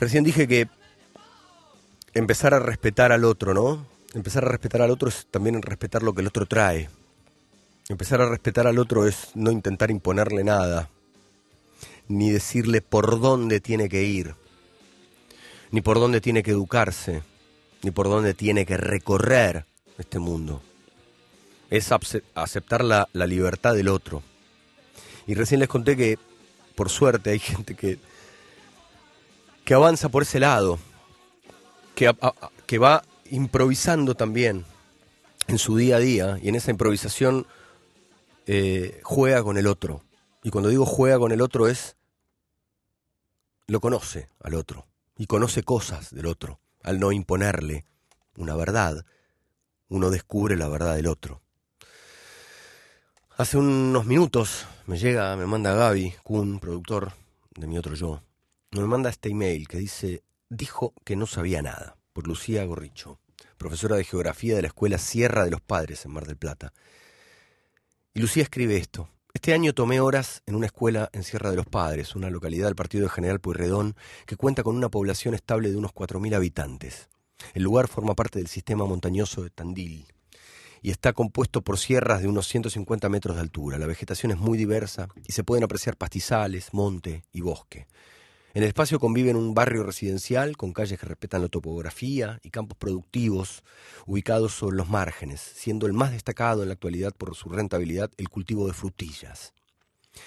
Recién dije que empezar a respetar al otro, ¿no? Empezar a respetar al otro es también respetar lo que el otro trae. Empezar a respetar al otro es no intentar imponerle nada, ni decirle por dónde tiene que ir, ni por dónde tiene que educarse, ni por dónde tiene que recorrer este mundo. Es aceptar la, libertad del otro. Y recién les conté que, por suerte, hay gente que que avanza por ese lado, que, va improvisando también en su día a día y en esa improvisación eh, juega con el otro. Y cuando digo juega con el otro es lo conoce al otro y conoce cosas del otro. Al no imponerle una verdad, uno descubre la verdad del otro. Hace unos minutos me llega, me manda Gaby, un productor de mi otro yo, nos manda este email que dice, dijo que no sabía nada, por Lucía Gorricho, profesora de geografía de la Escuela Sierra de los Padres en Mar del Plata. Y Lucía escribe esto. Este año tomé horas en una escuela en Sierra de los Padres, una localidad del partido de General Pueyrredón, que cuenta con una población estable de unos 4.000 habitantes. El lugar forma parte del sistema montañoso de Tandil y está compuesto por sierras de unos 150 metros de altura. La vegetación es muy diversa y se pueden apreciar pastizales, monte y bosque. En el espacio conviven un barrio residencial con calles que respetan la topografía y campos productivos ubicados sobre los márgenes, siendo el más destacado en la actualidad por su rentabilidad el cultivo de frutillas.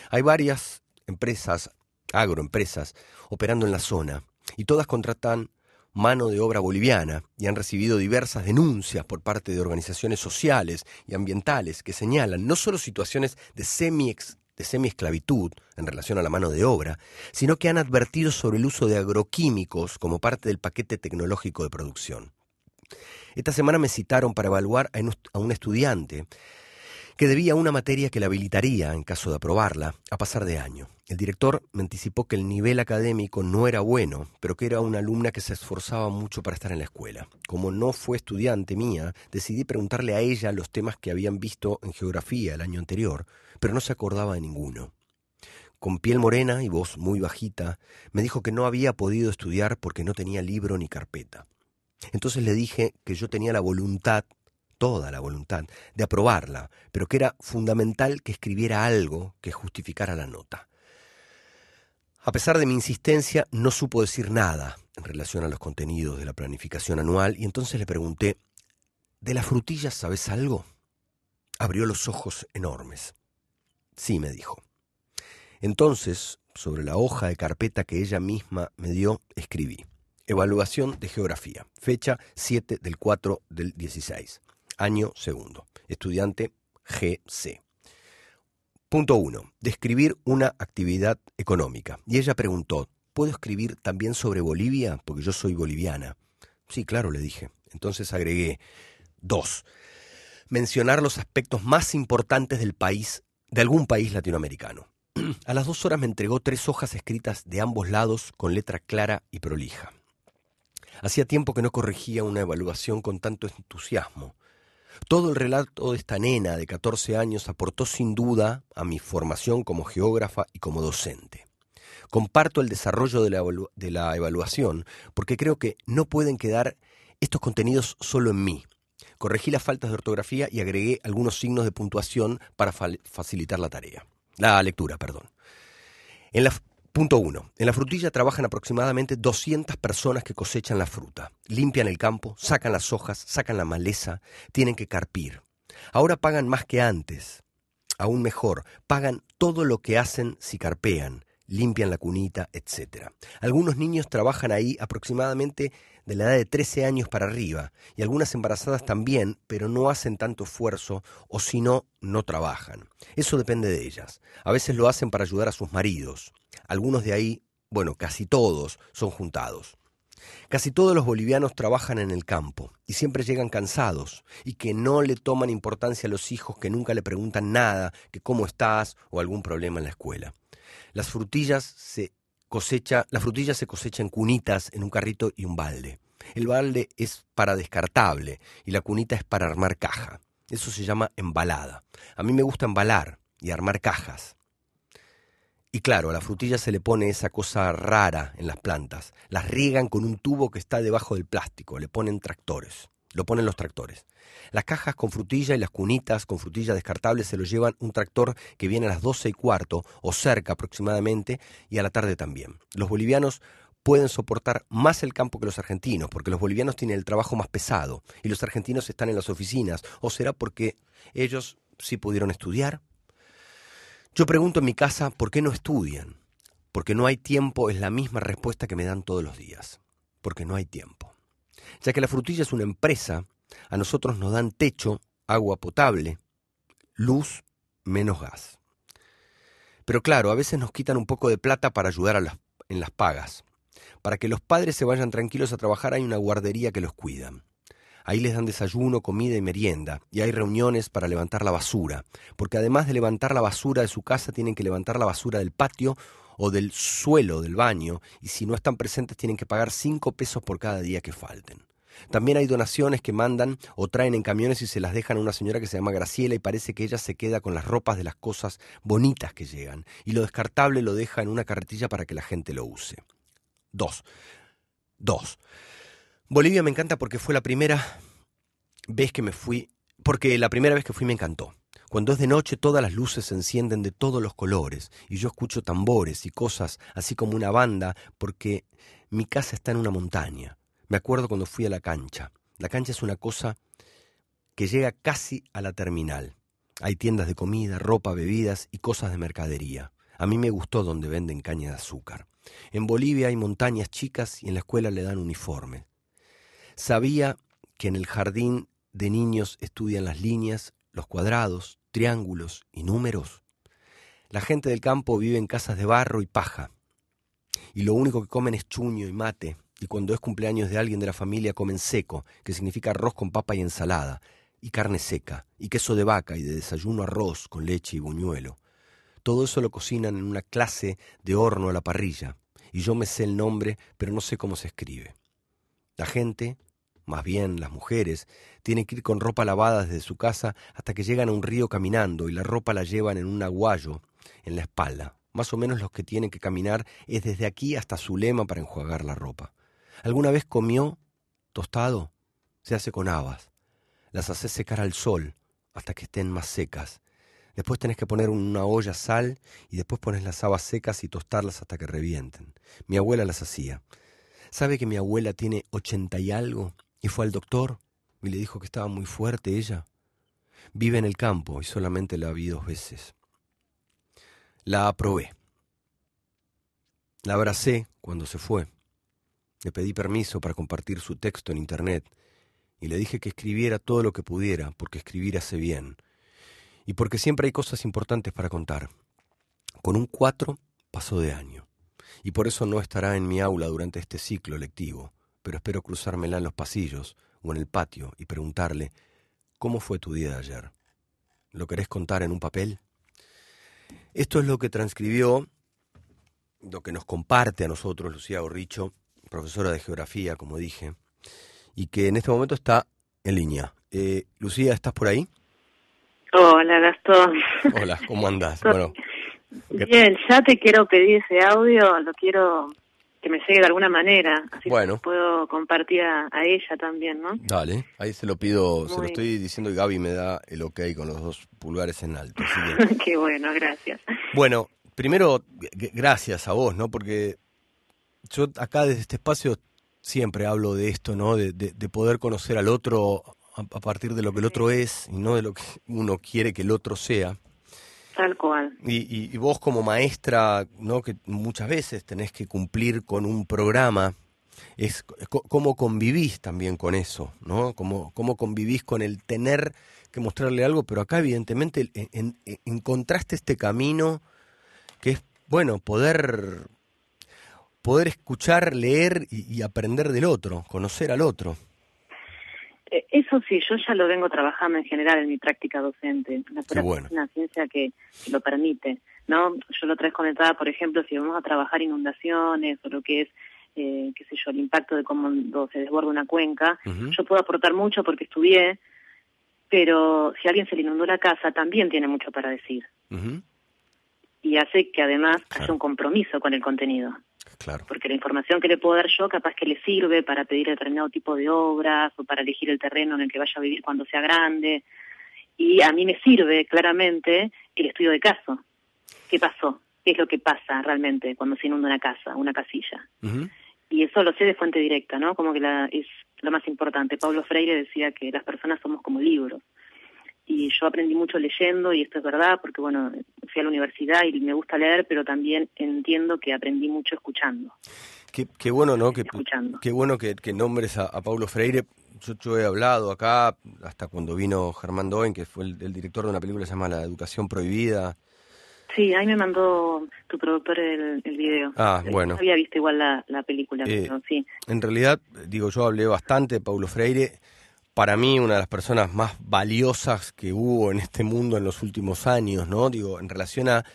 Hay varias empresas, agroempresas, operando en la zona y todas contratan mano de obra boliviana y han recibido diversas denuncias por parte de organizaciones sociales y ambientales que señalan no solo situaciones de semi de semiesclavitud en relación a la mano de obra, sino que han advertido sobre el uso de agroquímicos como parte del paquete tecnológico de producción. Esta semana me citaron para evaluar a un estudiante que debía una materia que la habilitaría, en caso de aprobarla, a pasar de año. El director me anticipó que el nivel académico no era bueno, pero que era una alumna que se esforzaba mucho para estar en la escuela. Como no fue estudiante mía, decidí preguntarle a ella los temas que habían visto en geografía el año anterior, pero no se acordaba de ninguno. Con piel morena y voz muy bajita, me dijo que no había podido estudiar porque no tenía libro ni carpeta. Entonces le dije que yo tenía la voluntad toda la voluntad de aprobarla, pero que era fundamental que escribiera algo que justificara la nota. A pesar de mi insistencia, no supo decir nada en relación a los contenidos de la planificación anual y entonces le pregunté, ¿de las frutillas sabes algo? Abrió los ojos enormes. Sí, me dijo. Entonces, sobre la hoja de carpeta que ella misma me dio, escribí. Evaluación de geografía. Fecha 7 del 4 del 16 año segundo, estudiante GC. Punto uno, Describir una actividad económica. Y ella preguntó, ¿puedo escribir también sobre Bolivia? Porque yo soy boliviana. Sí, claro, le dije. Entonces agregué dos Mencionar los aspectos más importantes del país, de algún país latinoamericano. A las dos horas me entregó tres hojas escritas de ambos lados con letra clara y prolija. Hacía tiempo que no corregía una evaluación con tanto entusiasmo. Todo el relato de esta nena de 14 años aportó sin duda a mi formación como geógrafa y como docente. Comparto el desarrollo de la, evaluación porque creo que no pueden quedar estos contenidos solo en mí. Corregí las faltas de ortografía y agregué algunos signos de puntuación para facilitar la tarea. La lectura, perdón. En la Punto 1. En la frutilla trabajan aproximadamente 200 personas que cosechan la fruta. Limpian el campo, sacan las hojas, sacan la maleza, tienen que carpir. Ahora pagan más que antes. Aún mejor, pagan todo lo que hacen si carpean, limpian la cunita, etc. Algunos niños trabajan ahí aproximadamente de la edad de 13 años para arriba, y algunas embarazadas también, pero no hacen tanto esfuerzo o si no, no trabajan. Eso depende de ellas. A veces lo hacen para ayudar a sus maridos. Algunos de ahí, bueno, casi todos, son juntados. Casi todos los bolivianos trabajan en el campo y siempre llegan cansados y que no le toman importancia a los hijos que nunca le preguntan nada, que cómo estás o algún problema en la escuela. Las frutillas se cosecha, las frutillas se cosechan en cunitas, en un carrito y un balde. El balde es para descartable y la cunita es para armar caja. Eso se llama embalada. A mí me gusta embalar y armar cajas. Y claro, a la frutilla se le pone esa cosa rara en las plantas. Las riegan con un tubo que está debajo del plástico, le ponen tractores, lo ponen los tractores. Las cajas con frutilla y las cunitas con frutilla descartable se lo llevan un tractor que viene a las 12 y cuarto o cerca aproximadamente y a la tarde también. Los bolivianos pueden soportar más el campo que los argentinos, porque los bolivianos tienen el trabajo más pesado y los argentinos están en las oficinas, o será porque ellos sí pudieron estudiar, yo pregunto en mi casa, ¿por qué no estudian? Porque no hay tiempo es la misma respuesta que me dan todos los días. Porque no hay tiempo. Ya que la frutilla es una empresa, a nosotros nos dan techo, agua potable, luz, menos gas. Pero claro, a veces nos quitan un poco de plata para ayudar en las pagas. Para que los padres se vayan tranquilos a trabajar hay una guardería que los cuidan. Ahí les dan desayuno, comida y merienda, y hay reuniones para levantar la basura, porque además de levantar la basura de su casa, tienen que levantar la basura del patio o del suelo del baño, y si no están presentes tienen que pagar cinco pesos por cada día que falten. También hay donaciones que mandan o traen en camiones y se las dejan a una señora que se llama Graciela y parece que ella se queda con las ropas de las cosas bonitas que llegan y lo descartable lo deja en una carretilla para que la gente lo use. Dos. Dos. Bolivia me encanta porque fue la primera vez que me fui, porque la primera vez que fui me encantó. Cuando es de noche todas las luces se encienden de todos los colores y yo escucho tambores y cosas así como una banda porque mi casa está en una montaña. Me acuerdo cuando fui a la cancha. La cancha es una cosa que llega casi a la terminal. Hay tiendas de comida, ropa, bebidas y cosas de mercadería. A mí me gustó donde venden caña de azúcar. En Bolivia hay montañas chicas y en la escuela le dan uniforme. Sabía que en el jardín de niños estudian las líneas, los cuadrados, triángulos y números. La gente del campo vive en casas de barro y paja, y lo único que comen es chuño y mate, y cuando es cumpleaños de alguien de la familia comen seco, que significa arroz con papa y ensalada, y carne seca, y queso de vaca, y de desayuno arroz con leche y buñuelo. Todo eso lo cocinan en una clase de horno a la parrilla, y yo me sé el nombre, pero no sé cómo se escribe. La gente, más bien las mujeres, tienen que ir con ropa lavada desde su casa hasta que llegan a un río caminando y la ropa la llevan en un aguayo en la espalda. Más o menos los que tienen que caminar es desde aquí hasta Zulema para enjuagar la ropa. ¿Alguna vez comió tostado? Se hace con habas. Las haces secar al sol hasta que estén más secas. Después tenés que poner una olla sal y después pones las habas secas y tostarlas hasta que revienten. Mi abuela las hacía. ¿Sabe que mi abuela tiene ochenta y algo? Y fue al doctor y le dijo que estaba muy fuerte ella. Vive en el campo y solamente la vi dos veces. La aprobé. La abracé cuando se fue. Le pedí permiso para compartir su texto en internet y le dije que escribiera todo lo que pudiera porque escribir hace bien y porque siempre hay cosas importantes para contar. Con un cuatro pasó de año y por eso no estará en mi aula durante este ciclo lectivo, pero espero cruzármela en los pasillos o en el patio y preguntarle, ¿cómo fue tu día de ayer? ¿Lo querés contar en un papel? Esto es lo que transcribió, lo que nos comparte a nosotros Lucía Orricho, profesora de geografía, como dije, y que en este momento está en línea. Eh, Lucía, ¿estás por ahí? Hola, Gastón. Hola, ¿cómo andás? Bueno, Bien, ya te quiero pedir ese audio, lo quiero que me llegue de alguna manera, así que puedo compartir a, ella también, ¿no? Dale, ahí se lo pido, se lo estoy diciendo y Gaby me da el ok con los dos pulgares en alto. Qué bueno, gracias. Bueno, primero, gracias a vos, ¿no? Porque yo acá desde este espacio siempre hablo de esto, ¿no? De, de, poder conocer al otro a, partir de lo que el otro es y no de lo que uno quiere que el otro sea. Tal cual. Y, y, vos como maestra, ¿no? que muchas veces tenés que cumplir con un programa, es, cómo convivís también con eso, ¿no? Cómo, cómo convivís con el tener que mostrarle algo, pero acá evidentemente encontraste este camino que es, bueno, poder, poder escuchar, leer y aprender del otro, conocer al otro. Eh, eso sí, yo ya lo vengo trabajando en general en mi práctica docente. es una ciencia que, lo permite, ¿no? Yo lo vez comentaba, por ejemplo, si vamos a trabajar inundaciones o lo que es, eh, qué sé yo, el impacto de cómo se desborda una cuenca, yo puedo aportar mucho porque estudié, pero si alguien se le inundó la casa, también tiene mucho para decir. Y hace que además haya un compromiso con el contenido. Porque la información que le puedo dar yo capaz que le sirve para pedir determinado tipo de obras o para elegir el terreno en el que vaya a vivir cuando sea grande. Y a mí me sirve claramente el estudio de caso. ¿Qué pasó? ¿Qué es lo que pasa realmente cuando se inunda una casa, una casilla? Y eso lo sé de fuente directa, ¿no? Como que es lo más importante. Pablo Freire decía que las personas somos como libros y yo aprendí mucho leyendo y esto es verdad porque bueno fui a la universidad y me gusta leer pero también entiendo que aprendí mucho escuchando qué, qué bueno no que qué bueno que, que nombres a, a, Paulo Freire yo, he hablado acá hasta cuando vino Germán Doen que fue el, director de una película que se llama La educación prohibida Sí, ahí me mandó tu productor el, video. Ah, eh, bueno. había visto igual la, la película, eh, sí. En realidad, digo, yo hablé bastante de Paulo Freire para mí una de las personas más valiosas que hubo en este mundo en los últimos años, ¿no? Digo, en relación a,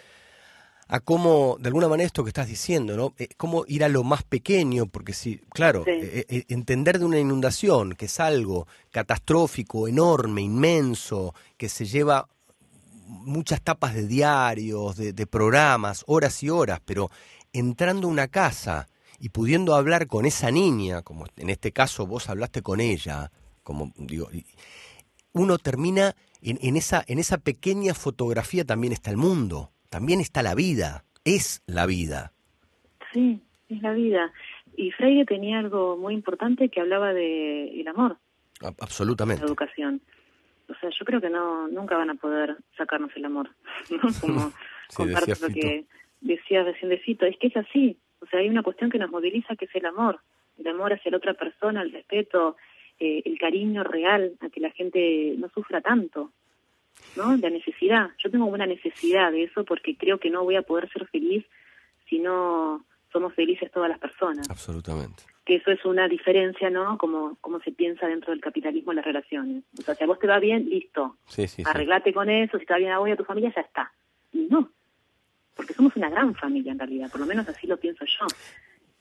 a cómo, de alguna manera, esto que estás diciendo, ¿no? es eh, cómo ir a lo más pequeño, porque si, claro, eh, eh, entender de una inundación, que es algo catastrófico, enorme, inmenso, que se lleva muchas tapas de diarios, de, de programas, horas y horas, pero entrando a una casa y pudiendo hablar con esa niña, como en este caso vos hablaste con ella, como digo, uno termina en, en, esa, en esa pequeña fotografía también está el mundo, también está la vida, es la vida. Sí, es la vida. Y Freire tenía algo muy importante que hablaba de el amor. absolutamente. La educación. O sea, yo creo que no nunca van a poder sacarnos el amor. Como comparto lo que decías recién de Es que es así. O sea, hay una cuestión que nos moviliza que es el amor. El amor hacia la otra persona, el respeto, eh, el cariño real, a que la gente no sufra tanto, ¿no? La necesidad. Yo tengo una necesidad de eso porque creo que no voy a poder ser feliz si no somos felices todas las personas. Absolutamente. Que eso es una diferencia, ¿no? Como, como se piensa dentro del capitalismo en las relaciones. O sea, si a vos te va bien, listo. Sí, sí, Arreglate con eso, si te va bien a vos y a tu familia, ya está. Y no. Porque somos una gran familia en realidad, por lo menos así lo pienso yo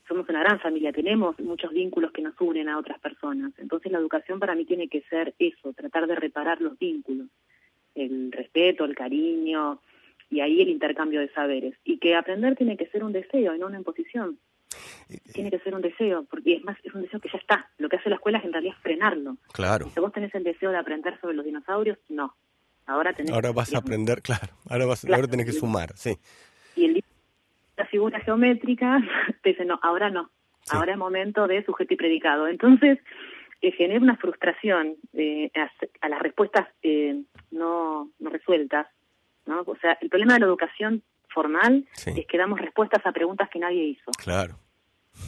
somos una gran familia, tenemos muchos vínculos que nos unen a otras personas. Entonces la educación para mí tiene que ser eso, tratar de reparar los vínculos, el respeto, el cariño y ahí el intercambio de saberes. Y que aprender tiene que ser un deseo y no una imposición. Tiene que ser un deseo, porque es más, es un deseo que ya está. Lo que hace la escuela es en realidad es frenarlo. Claro. Si vos tenés el deseo de aprender sobre los dinosaurios, no. Ahora tenés Ahora vas a aprender, claro. Ahora, vas, claro. ahora tenés que sumar, sí las figuras geométricas, te dicen, no, ahora no, ahora es momento de sujeto y predicado. Entonces, eh, genera una frustración eh, a, las respuestas eh, no, no resueltas. ¿no? O sea, el problema de la educación formal es que damos respuestas a preguntas que nadie hizo. Claro,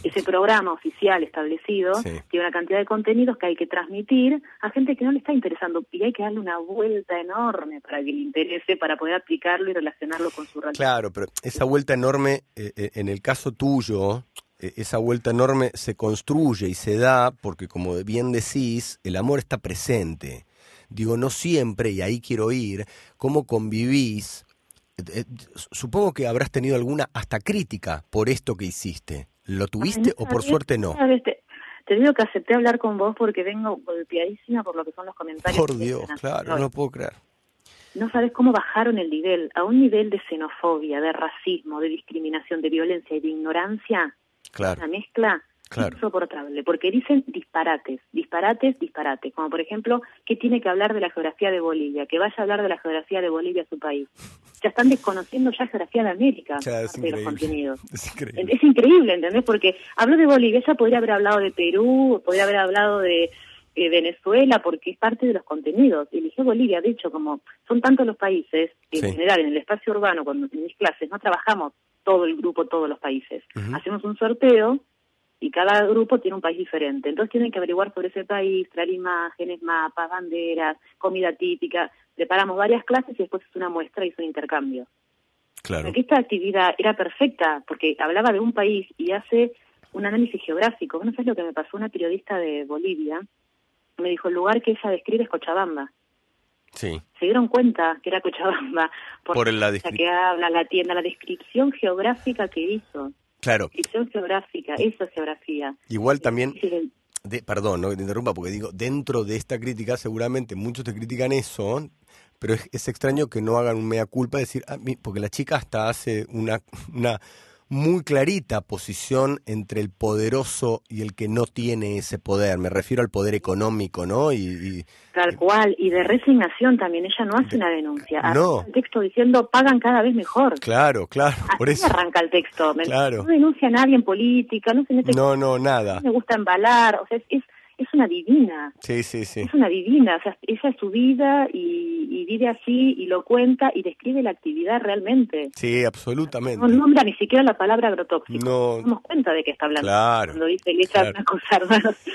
ese programa oficial establecido tiene una cantidad de contenidos que hay que transmitir a gente que no le está interesando y hay que darle una vuelta enorme para que le interese, para poder aplicarlo y relacionarlo con su realidad. Claro, pero esa vuelta enorme, eh, eh, en el caso tuyo, eh, esa vuelta enorme se construye y se da porque, como bien decís, el amor está presente. Digo, no siempre, y ahí quiero ir, cómo convivís. supongo que habrás tenido alguna hasta crítica por esto que hiciste. ¿Lo tuviste o por suerte no? Te, digo que acepté hablar con vos porque vengo golpeadísima por lo que son los comentarios. Por Dios, claro, no puedo creer. No sabes cómo bajaron el nivel, a un nivel de xenofobia, de racismo, de discriminación, de violencia y de ignorancia. Claro. Una mezcla claro. insoportable, porque dicen disparates, disparates, disparates, como por ejemplo, que tiene que hablar de la geografía de Bolivia, que vaya a hablar de la geografía de Bolivia a su país. Ya están desconociendo ya geografía de América, de los contenidos. Es increíble. ¿entendés? Porque habló de Bolivia, ella podría haber hablado de Perú, podría haber hablado de, eh, Venezuela, porque es parte de los contenidos. Y Bolivia, de hecho, como son tantos los países, en general en el espacio urbano, cuando en mis clases no trabajamos todo el grupo, todos los países. Hacemos un sorteo y cada grupo tiene un país diferente. Entonces tienen que averiguar por ese país, traer imágenes, mapas, banderas, comida típica. Preparamos varias clases y después es una muestra y es un intercambio. Claro. esta actividad era perfecta porque hablaba de un país y hace un análisis geográfico. No sé lo que me pasó una periodista de Bolivia. Me dijo, el lugar que ella describe es Cochabamba. Sí. Se dieron cuenta que era Cochabamba por, por la que habla, la tienda, la descripción geográfica que hizo. Claro. Es sociográfica, es sociografía. Igual también... De, perdón, no te interrumpa, porque digo, dentro de esta crítica seguramente muchos te critican eso, pero es, extraño que no hagan un mea culpa, decir, ah, porque la chica hasta hace una, una muy clarita posición entre el poderoso y el que no tiene ese poder. Me refiero al poder económico, ¿no? Y, Tal eh, cual, y de resignación también. Ella no hace una denuncia. no. un texto diciendo pagan cada vez mejor. Claro, claro. por eso. arranca el texto. No denuncia a nadie en política, no no, nada. No, no, nada. Me gusta embalar, o sea, es es una divina. Sí, sí, sí. Es una divina, o sea, ella es su vida y, vive así y lo cuenta y describe la actividad realmente. Sí, absolutamente. No nombra ni siquiera la palabra agrotóxico. No. Nos damos cuenta de que está hablando. Claro. Cuando dice le claro. una cosa,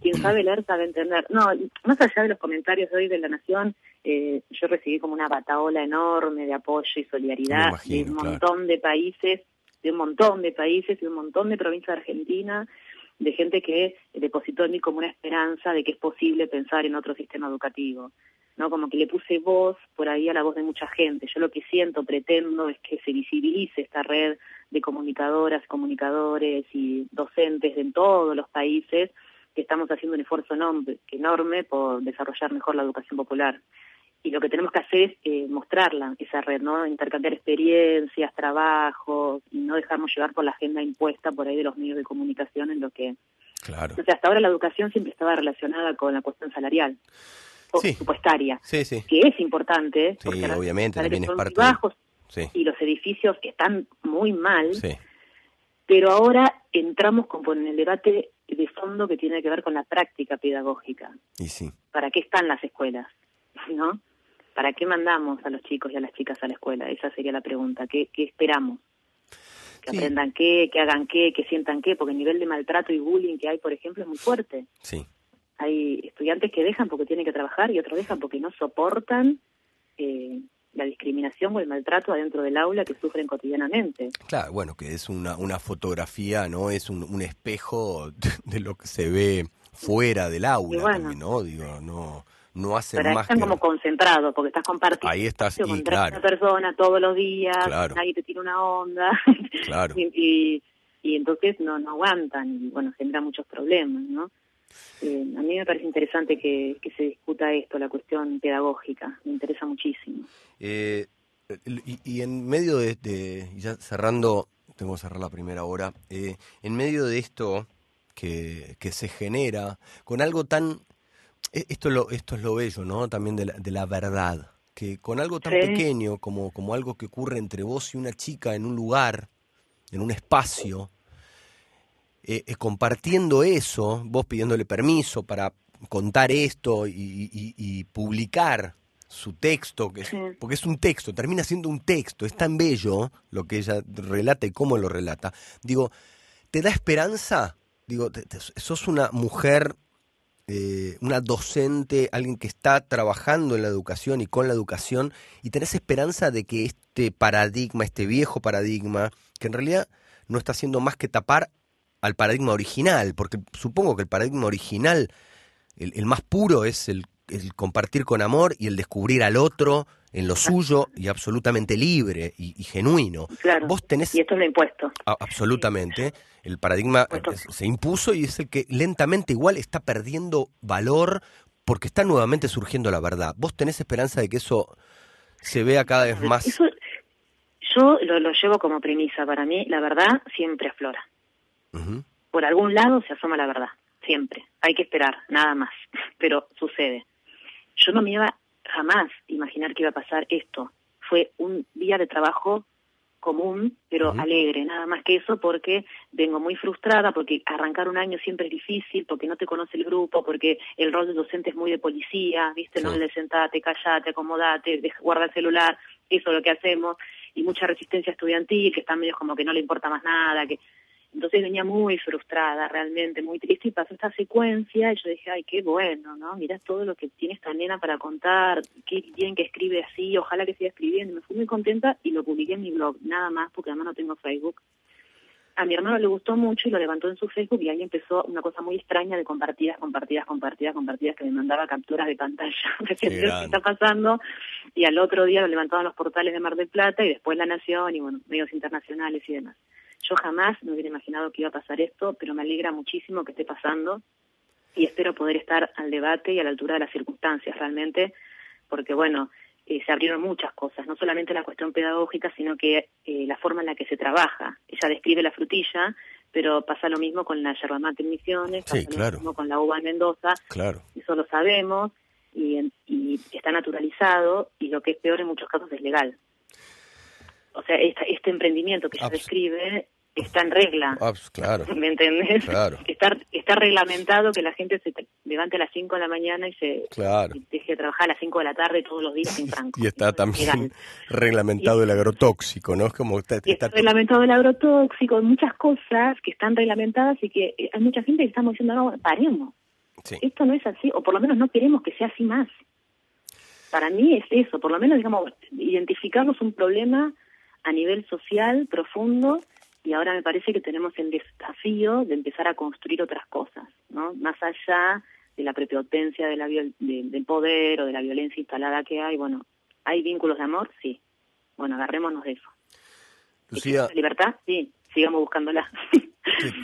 Quien sabe leer sabe entender. No, más allá de los comentarios de hoy de La Nación, eh, yo recibí como una bataola enorme de apoyo y solidaridad de un montón de países de un montón de países, de un montón de provincias de Argentina, de gente que depositó en mí como una esperanza de que es posible pensar en otro sistema educativo. ¿no? Como que le puse voz por ahí a la voz de mucha gente. Yo lo que siento, pretendo, es que se visibilice esta red de comunicadoras, comunicadores y docentes de todos los países que estamos haciendo un esfuerzo enorme por desarrollar mejor la educación popular y lo que tenemos que hacer es eh, mostrarla, esa red, ¿no? Intercambiar experiencias, trabajos, y no dejarnos llevar por la agenda impuesta por ahí de los medios de comunicación en lo que... Claro. O sea, hasta ahora la educación siempre estaba relacionada con la cuestión salarial o presupuestaria, sí, sí. que es importante, porque obviamente, los también es parte bajos y los edificios están muy mal, pero ahora entramos con, en el debate de fondo que tiene que ver con la práctica pedagógica. Y sí. ¿Para qué están las escuelas? ¿No? ¿para qué mandamos a los chicos y a las chicas a la escuela? Esa sería la pregunta, ¿qué, qué esperamos? que aprendan qué, que hagan qué, que sientan qué, porque el nivel de maltrato y bullying que hay, por ejemplo, es muy fuerte. Sí. Hay estudiantes que dejan porque tienen que trabajar y otros dejan porque no soportan eh, la discriminación o el maltrato adentro del aula que sufren cotidianamente. Claro, bueno, que es una, una fotografía, ¿no? Es un, espejo de lo que se ve fuera del aula, ¿no? Digo, no no hacen más están como concentrados, porque estás compartiendo Ahí estás, con persona todos los días, claro. nadie te tira una onda, y, entonces no, no aguantan, y bueno, genera muchos problemas, ¿no? Eh, a mí me parece interesante que, se discuta esto, la cuestión pedagógica, me interesa muchísimo. Eh, y, en medio de, de, ya cerrando, tengo que cerrar la primera hora, eh, en medio de esto que se genera, con algo tan e, esto es lo, esto es lo bello, ¿no? También de la, verdad. Que con algo tan pequeño como, como algo que ocurre entre vos y una chica en un lugar, en un espacio, eh, eh, compartiendo eso, vos pidiéndole permiso para contar esto y, publicar su texto, que porque es un texto, termina siendo un texto, es tan bello lo que ella relata y cómo lo relata. Digo, ¿te da esperanza? Digo, te, sos una mujer eh, una docente, alguien que está trabajando en la educación y con la educación, y tenés esperanza de que este paradigma, este viejo paradigma, que en realidad no está haciendo más que tapar al paradigma original, porque supongo que el paradigma original, el, el más puro, es el, compartir con amor y el descubrir al otro en lo suyo y absolutamente libre y, genuino. Claro. Vos tenés... Y esto es lo impuesto. absolutamente. El paradigma eh, se impuso y es el que lentamente igual está perdiendo valor porque está nuevamente surgiendo la verdad. ¿Vos tenés esperanza de que eso se vea cada vez más? yo lo, lo, llevo como premisa. Para mí, la verdad siempre aflora. Por algún lado se asoma la verdad, siempre. Hay que esperar, nada más. Pero sucede. Yo no me iba jamás a imaginar que iba a pasar esto. Fue un día de trabajo común, pero alegre, nada más que eso, porque vengo muy frustrada, porque arrancar un año siempre es difícil, porque no te conoce el grupo, porque el rol de docente es muy de policía, ¿viste? No le sentate, callate, acomodate, guarda el celular, eso es lo que hacemos, y mucha resistencia estudiantil, que están medio como que no le importa más nada, que entonces venía muy frustrada, realmente muy triste, y pasó esta secuencia y yo dije, ay, qué bueno, ¿no? Mirá todo lo que tiene esta nena para contar, qué bien que escribe así, ojalá que siga escribiendo. me fui muy contenta y lo publiqué en mi blog, nada más, porque además no tengo Facebook. A mi hermano le gustó mucho y lo levantó en su Facebook y ahí empezó una cosa muy extraña de compartidas, compartidas, compartidas, compartidas, que me mandaba capturas de pantalla de qué está pasando. Y al otro día lo levantaban los portales de Mar del Plata y después La Nación y, bueno, medios internacionales y demás. Yo jamás me hubiera imaginado que iba a pasar esto, pero me alegra muchísimo que esté pasando y espero poder estar al debate y a la altura de las circunstancias realmente, porque bueno, eh, se abrieron muchas cosas, no solamente la cuestión pedagógica, sino que eh, la forma en la que se trabaja. Ella describe la frutilla, pero pasa lo mismo con la yerba mate en Misiones, pasa lo mismo con la uva en Mendoza, eso lo sabemos y, está naturalizado y lo que es peor en muchos casos es legal o sea, este emprendimiento que ella describe está en regla. Ah, pues, claro. ¿Me entendés? Está, está, reglamentado que la gente se levante a las 5 de la mañana y se claro. deje de trabajar a las 5 de la tarde todos los días sin Franco. y está también reglamentado el agrotóxico, ¿no? Es como está, reglamentado el agrotóxico, muchas cosas que están reglamentadas y que eh, hay mucha gente que estamos diciendo, no, paremos. Esto no es así, o por lo menos no queremos que sea así más. Para mí es eso, por lo menos, digamos, identificamos un problema a nivel social profundo y ahora me parece que tenemos el desafío de empezar a construir otras cosas, ¿no? Más allá de la prepotencia de del poder o de la violencia instalada que hay, bueno, ¿hay vínculos de amor? Sí. Bueno, agarrémonos de eso. Lucía... ¿Libertad? Sí sigamos buscándola.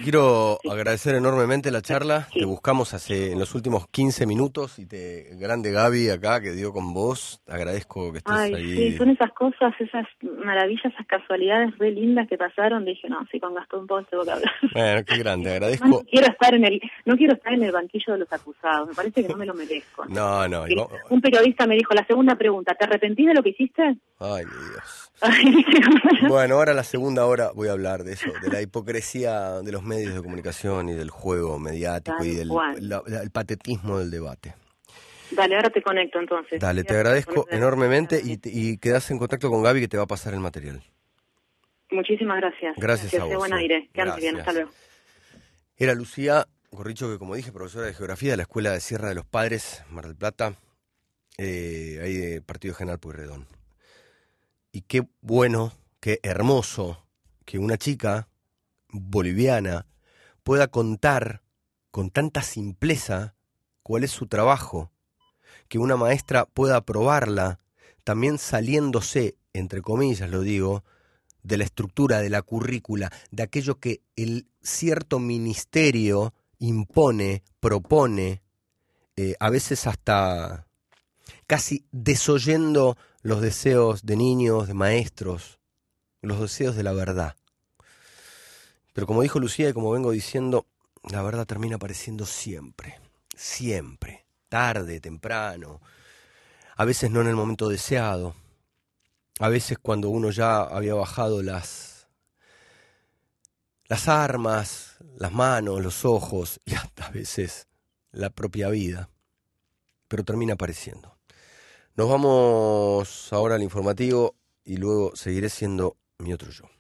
quiero agradecer enormemente la charla. Te buscamos hace en los últimos 15 minutos y te grande Gaby acá que dio con vos. agradezco que estés ahí. Sí, son esas cosas, esas maravillas, esas casualidades re lindas que pasaron. Dije, no, si con Gastón poco tengo que hablar. Bueno, qué grande, agradezco. No, quiero estar en el banquillo de los acusados. Me parece que no me lo merezco. no, no. Un periodista me dijo, la segunda pregunta, ¿te arrepentís de lo que hiciste? Ay, Dios bueno, ahora la segunda hora voy a hablar de eso, de la hipocresía de los medios de comunicación y del juego mediático y del patetismo del debate. Dale, ahora te conecto entonces. Dale, te agradezco enormemente y, quedas en contacto con Gaby que te va a pasar el material. Muchísimas gracias. Gracias, a buen aire. Que andes bien, hasta luego. Era Lucía Gorricho, que como dije, profesora de Geografía de la Escuela de Sierra de los Padres, Mar del Plata, eh, ahí de Partido General Pueyrredón. Y qué bueno, qué hermoso que una chica boliviana pueda contar con tanta simpleza cuál es su trabajo, que una maestra pueda aprobarla, también saliéndose, entre comillas lo digo, de la estructura, de la currícula, de aquello que el cierto ministerio impone, propone, eh, a veces hasta casi desoyendo los deseos de niños, de maestros, los deseos de la verdad. Pero como dijo Lucía y como vengo diciendo, la verdad termina apareciendo siempre, siempre, tarde, temprano, a veces no en el momento deseado, a veces cuando uno ya había bajado las, las armas, las manos, los ojos y hasta a veces la propia vida, pero termina apareciendo. Nos vamos ahora al informativo y luego seguiré siendo mi otro yo.